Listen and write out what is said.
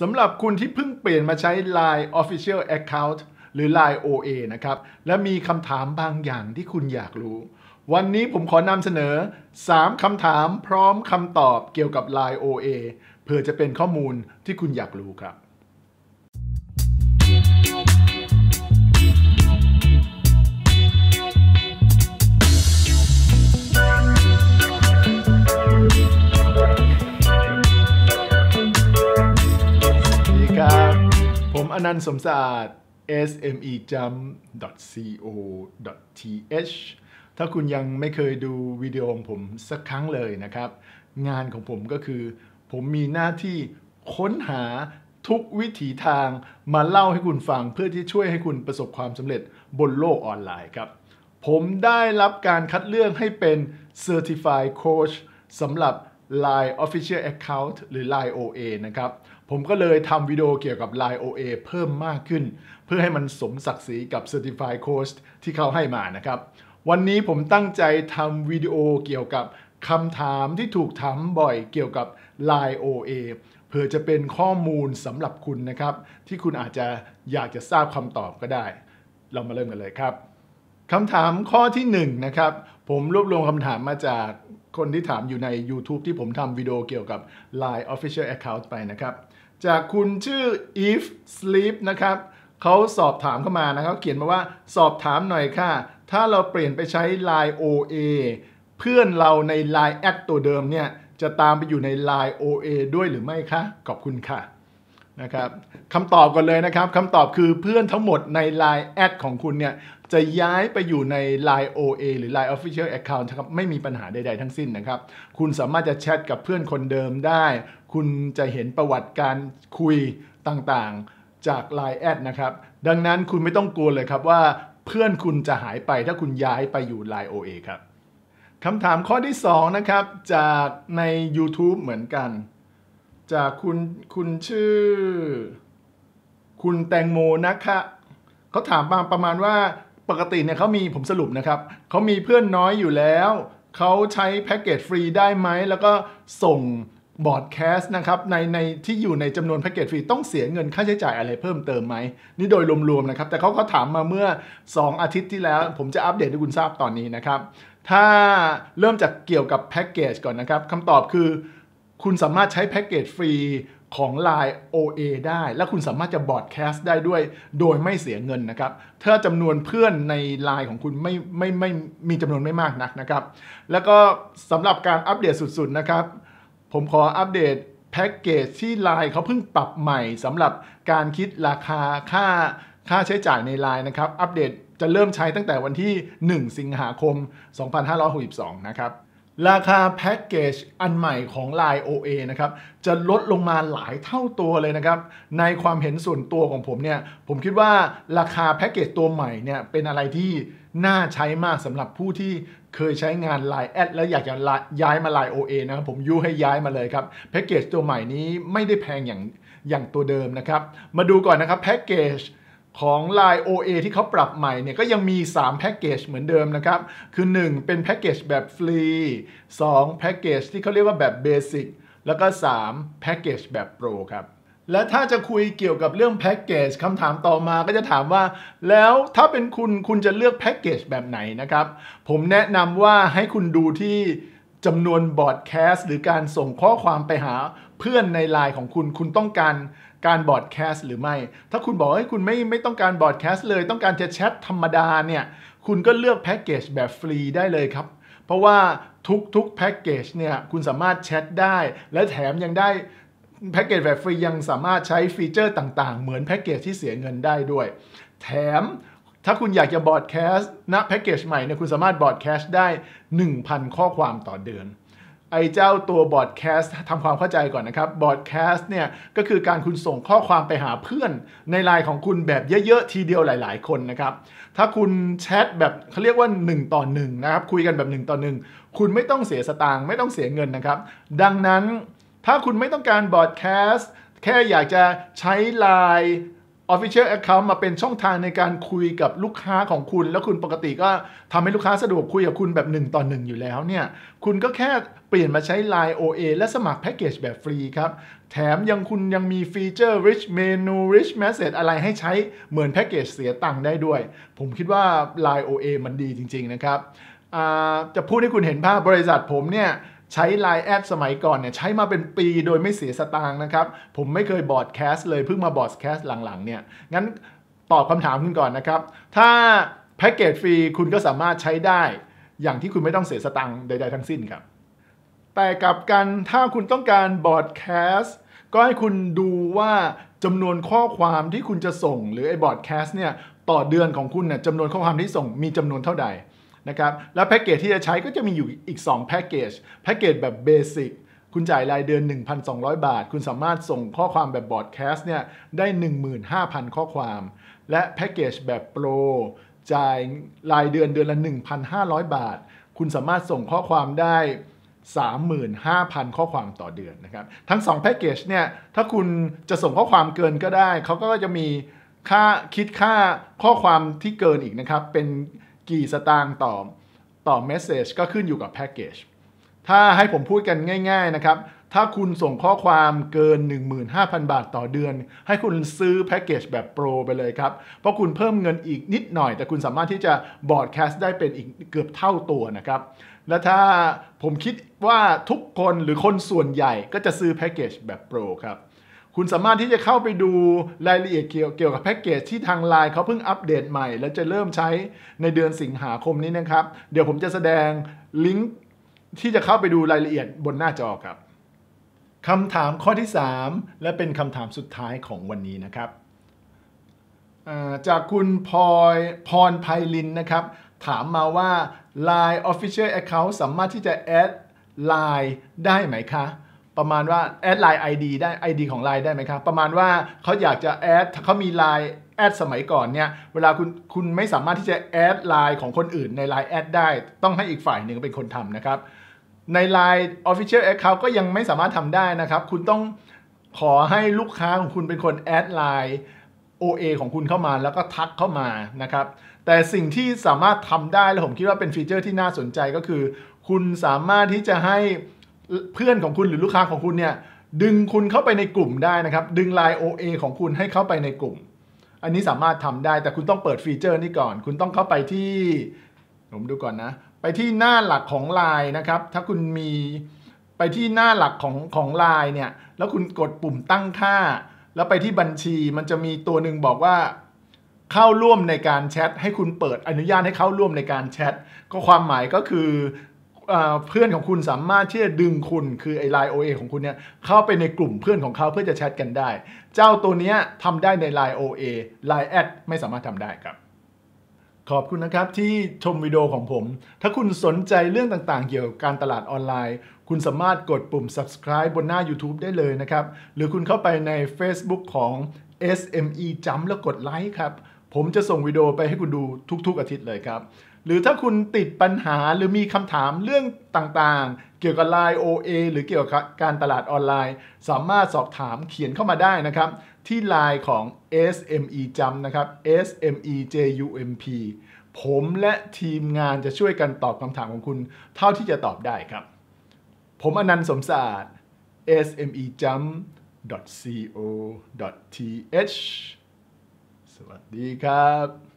สำหรับคุณที่เพิ่งเปลี่ยนมาใช้ Line Official Account หรือ Line OA นะครับ และมีคำถามบางอย่างที่คุณอยากรู้ วันนี้ผมขอนำเสนอ 3คำถามพร้อมคำตอบเกี่ยวกับ Line OA เพื่อจะเป็นข้อมูลที่คุณอยากรู้ครับนันสมศาสตร์ smejump.co.th ถ้าคุณยังไม่เคยดูวิดีโอของผมสักครั้งเลยนะครับ งานของผมก็คือ ผมมีหน้าที่ค้นหาทุกวิถีทางมาเล่าให้คุณฟังเพื่อที่ช่วยให้คุณประสบความสำเร็จบนโลกออนไลน์ครับ ผมได้รับการคัดเลือกให้เป็น Certified Coach สำหรับ Line Official Account หรือ Line OA นะครับ ผมก็เลยทำวิดีโอเกี่ยวกับ Line OA เพิ่มมากขึ้น เพื่อให้มันสมศักดิ์ศรีกับ Certified c o r s e ที่เขาให้มานะครับ วันนี้ผมตั้งใจทำวิดีโอเกี่ยวกับคำถามที่ถูกถามบ่อยเกี่ยวกับ Line OA เผื่อจะเป็นข้อมูลสำหรับคุณนะครับ ที่คุณอาจจะอยากจะทราบคำตอบก็ได้ เรามาเริ่มกันเลยครับคำถามข้อที่ 1นนะครับผมรวบรวมคำถามมาจากคนที่ถามอยู่ใน YouTube ที่ผมทำวิดีโอเกี่ยวกับ Line Official Account ไปนะครับ จากคุณชื่อ if sleep นะครับเขาสอบถามเข้ามานะครับเขียนมาว่าสอบถามหน่อยค่ะ ถ้าเราเปลี่ยนไปใช้ Line OA เพื่อนเราใน Line แอดตัวเดิมเนี่ย จะตามไปอยู่ใน Line OA ด้วยหรือไม่คะขอบคุณค่ะนะครับคำตอบก่อนเลยนะครับคำตอบคือเพื่อนทั้งหมดใน Line แอดของคุณเนี่ยจะย้ายไปอยู่ใน Line OA หรือ Line Official Account ครับไม่มีปัญหาใดๆทั้งสิ้นนะครับ คุณสามารถจะแชทกับเพื่อนคนเดิมได้ คุณจะเห็นประวัติการคุยต่างๆ จาก Line แอดนะครับ ดังนั้นคุณไม่ต้องกลัวเลยครับว่าเพื่อนคุณจะหายไปถ้าคุณย้ายไปอยู่ Line OA ครับคำถามข้อที่ 2 นะครับ จากใน YouTube เหมือนกัน จากคุณคุณชื่อ คุณแตงโมนะคะเขาถามมาประมาณว่าปกติเนี่ยเขามีผมสรุปนะครับ เขามีเพื่อนน้อยอยู่แล้ว เขาใช้แพ็กเกจฟรีได้ไหม แล้วก็ส่งบอร์ดแคสต์นะครับ ในในที่อยู่ในจำนวนแพ็กเกจฟรีต้องเสียเงินค่าใช้จ่ายอะไรเพิ่มเติมไหม นี่โดยรวมๆนะครับ แต่เขาก็ถามมาเมื่อ 2 อาทิตย์ที่แล้ว ผมจะอัปเดตให้คุณทราบตอนนี้นะครับ ถ้าเริ่มจากเกี่ยวกับแพ็กเกจก่อนนะครับ คำตอบคือคุณสามารถใช้แพ็กเกจฟรีของ Line OA ได้และคุณสามารถจะบอดแคสต์ได้ด้วยโดยไม่เสียเงินนะครับ ถ้าจำนวนเพื่อนใน Line ของคุณไม่ไม่ไม่มีจำนวนไม่มากนักนะครับ แล้วก็สำหรับการอัปเดตสุดๆนะครับ ผมขออัปเดตแพ็กเกจที่ Line เขาเพิ่งปรับใหม่สำหรับการคิดราคาค่าค่าใช้จ่ายใน Line นะครับ อัปเดตจะเริ่มใช้ตั้งแต่วันที่ 1 สิงหาคม 2562 นะครับราคาแพ็กเกจอันใหม่ของ Line OA นะครับจะลดลงมาหลายเท่าตัวเลยนะครับในความเห็นส่วนตัวของผมเนี่ยผมคิดว่าราคาแพ็กเกจตัวใหม่เนี่ยเป็นอะไรที่น่าใช้มากสำหรับผู้ที่เคยใช้งาน Line แอดแล้วอยากจะย้ายมา Line OA นะครับผมยุให้ย้ายมาเลยครับแพ็กเกจตัวใหม่นี้ไม่ได้แพงอย่างอย่างตัวเดิมนะครับมาดูก่อนนะครับแพ็กเกจของ Line OA ที่เขาปรับใหม่เนี่ยก็ยังมี3แพ็กเกจเหมือนเดิมนะครับ คือ 1 เป็นแพ็กเกจแบบฟรี2แพ็กเกจที่เขาเรียกว่าแบบเบสิกแล้วก็3แพ็กเกจแบบโปรครับ และถ้าจะคุยเกี่ยวกับเรื่องแพ็กเกจคำถามต่อมาก็จะถามว่า แล้วถ้าเป็นคุณคุณจะเลือกแพ็กเกจแบบไหนนะครับ ผมแนะนำว่าให้คุณดูที่จำนวนบอร์ดแคสต์หรือการส่งข้อความไปหาเพื่อนในไลน์ของคุณ คุณต้องการการบอดแคสต์หรือไม่ ถ้าคุณบอกว่าคุณไม่ไม่ต้องการบอดแคสต์เลยต้องการจะแชทธรรมดาเนี่ย คุณก็เลือกแพ็กเกจแบบฟรีได้เลยครับ เพราะว่าทุกๆแพ็กเกจเนี่ย คุณสามารถแชทได้ และแถมยังได้แพ็กเกจแบบฟรียังสามารถใช้ฟีเจอร์ต่าง ๆ เหมือนแพ็กเกจที่เสียเงินได้ด้วย แถมถ้าคุณอยากจะบอดแคสต์ณแพ็กเกจใหม่เนี่ย คุณสามารถบอดแคสต์ได้ 1,000 ข้อความต่อเดือนไอ้เจ้าตัวบอดแคสต์ทำความเข้าใจก่อนนะครับบอดแคสต์เนี่ยก็คือการคุณส่งข้อความไปหาเพื่อนในไลน์ของคุณแบบเยอะๆทีเดียวหลาย ๆ คนนะครับถ้าคุณแชทแบบเขาเรียกว่า 1ต่อ1นะครับ คุยกันแบบ 1 ต่อ 1 คุณไม่ต้องเสียสตางค์ไม่ต้องเสียเงินนะครับดังนั้นถ้าคุณไม่ต้องการบอดแคสต์แค่อยากจะใช้ไลน์ Official Account มาเป็นช่องทางในการคุยกับลูกค้าของคุณ แล้วคุณปกติก็ทำให้ลูกค้าสะดวกคุยกับคุณแบบ 1 ต่อ 1 อยู่แล้วเนี่ย คุณก็แค่เปลี่ยนมาใช้ Line OA และสมัครแพ็กเกจแบบฟรีครับ แถมยังคุณยังมีฟีเจอร์ rich menu rich message อะไรให้ใช้เหมือนแพ็กเกจเสียตังค์ได้ด้วย ผมคิดว่า Line OA มันดีจริงๆนะครับจะพูดให้คุณเห็นภาพบริษัทผมเนี่ยใช้ไลน์แอดสมัยก่อนเนี่ยใช้มาเป็นปีโดยไม่เสียสตางค์นะครับ ผมไม่เคยบอดแคสต์เลยเพิ่งมาบอดแคสต์หลัง ๆ เนี่ย งั้นตอบคำถามคุณก่อนนะครับ ถ้าแพ็กเกจฟรีคุณก็สามารถใช้ได้อย่างที่คุณไม่ต้องเสียสตังค์ใด ๆ ทั้งสิ้นครับ แต่กลับกัน ถ้าคุณต้องการบอดแคสต์ก็ให้คุณดูว่าจำนวนข้อความที่คุณจะส่งหรือไอ้บอดแคสต์เนี่ยต่อเดือนของคุณเนี่ยจำนวนข้อความที่ส่งมีจำนวนเท่าใดนะครับแล้วแพ็กเกจที่จะใช้ก็จะมีอยู่อีก2แพ็กเกจแพ็กเกจแบบเบสิกคุณจ่ายรายเดือน 1,200 บาทคุณสามารถส่งข้อความแบบบอร์ดแคสต์เนี่ยได้ 15,000 ข้อความ และแพ็กเกจแบบโปรจ่ายรายเดือนเดือนละ1,500บาท คุณสามารถส่งข้อความได้ 35,000 ข้อความต่อเดือนนะครับ ทั้ง2แพ็กเกจเนี่ยถ้าคุณจะส่งข้อความเกินก็ได้ เขาก็จะมีค่าคิดค่าข้อความที่เกินอีกนะครับเป็นกี่สตางค์ต่อต่อเมสเซจก็ขึ้นอยู่กับแพ็กเกจ ถ้าให้ผมพูดกันง่าย ๆนะครับ ถ้าคุณส่งข้อความเกิน 15,000 บาทต่อเดือน ให้คุณซื้อแพ็กเกจแบบโปรไปเลยครับ เพราะคุณเพิ่มเงินอีกนิดหน่อย แต่คุณสามารถที่จะบอร์ดแคสต์ได้เป็นอีกเกือบเท่าตัวนะครับ และถ้าผมคิดว่าทุกคนหรือคนส่วนใหญ่ก็จะซื้อแพ็กเกจแบบโปรครับคุณสามารถที่จะเข้าไปดูรายละเอียดเกี่ยวเกี่ยวกับแพ็กเกจที่ทางไลน์เขาเพิ่งอัปเดตใหม่ แล้วจะเริ่มใช้ในเดือนสิงหาคมนี้นะครับ เดี๋ยวผมจะแสดงลิงก์ที่จะเข้าไปดูรายละเอียดบนหน้าจอครับคำถามข้อที่ 3 และเป็นคำถามสุดท้ายของวันนี้นะครับ จากคุณพลอยพรไพลินนะครับ ถามมาว่า Line Official Account สามารถที่จะแอด Line ได้ไหมคะประมาณว่าแอดไลน์ ID ได้ ID ของไลน์ได้ไหมครับ ประมาณว่าเขาอยากจะแอดเขามีไลน์แอดสมัยก่อนเนี่ยเวลาคุณคุณไม่สามารถที่จะแอดไลน์ของคนอื่นในไลน์แอดได้ต้องให้อีกฝ่ายหนึ่งเป็นคนทำนะครับใน Line Official Account ก็ยังไม่สามารถทำได้นะครับคุณต้องขอให้ลูกค้าของคุณเป็นคนแอดไลน์ OA ของคุณเข้ามาแล้วก็ทักเข้ามานะครับแต่สิ่งที่สามารถทำได้ และผมคิดว่าเป็นฟีเจอร์ที่น่าสนใจก็คือ คุณสามารถที่จะให้เพื่อนของคุณหรือลูกค้าของคุณเนี่ย ดึงคุณเข้าไปในกลุ่มได้นะครับ ดึงไลน์ OA ของคุณให้เข้าไปในกลุ่ม อันนี้สามารถทำได้แต่คุณต้องเปิดฟีเจอร์นี้ก่อน คุณต้องเข้าไปที่ ผมดูก่อนนะไปที่หน้าหลักของไลน์นะครับ ถ้าคุณมีไปที่หน้าหลักของของไลน์เนี่ยแล้วคุณกดปุ่มตั้งค่า แล้วไปที่บัญชีมันจะมีตัวหนึ่งบอกว่าเข้าร่วมในการแชทให้คุณเปิดอนุญาตให้เข้าร่วมในการแชทก็ความหมายก็คือเพื่อนของคุณสามารถที่จะดึงคุณคือไอ้ไลน์เอของคุณเนี่ยเข้าไปในกลุ่มเพื่อนของเขาเพื่อจะแชทกันได้ เจ้าตัวนี้ทำได้ในไลน์ OA ไลน์แอดไม่สามารถทำได้ครับ ขอบคุณนะครับที่ชมวิดีโอของผม ถ้าคุณสนใจเรื่องต่างๆ เกี่ยวกับการตลาดออนไลน์ คุณสามารถกดปุ่ม subscribe บนหน้า YouTube ได้เลยนะครับ หรือคุณเข้าไปใน Facebook ของ SME จำแล้วกดไลค์ครับผมจะส่งวิดีโอไปให้คุณดูทุกๆอาทิตย์เลยครับหรือถ้าคุณติดปัญหาหรือมีคำถามเรื่องต่างๆ เกี่ยวกับ Line OA หรือเกี่ยวกับการตลาดออนไลน์ สามารถสอบถามเขียนเข้ามาได้นะครับ ที่ Line ของ SME Jump นะครับ SME JUMP ผมและทีมงานจะช่วยกันตอบคำถามของคุณเท่าที่จะตอบได้ครับ ผมอนันต์สมศาสตร์ SME Jump co th สวัสดีครับ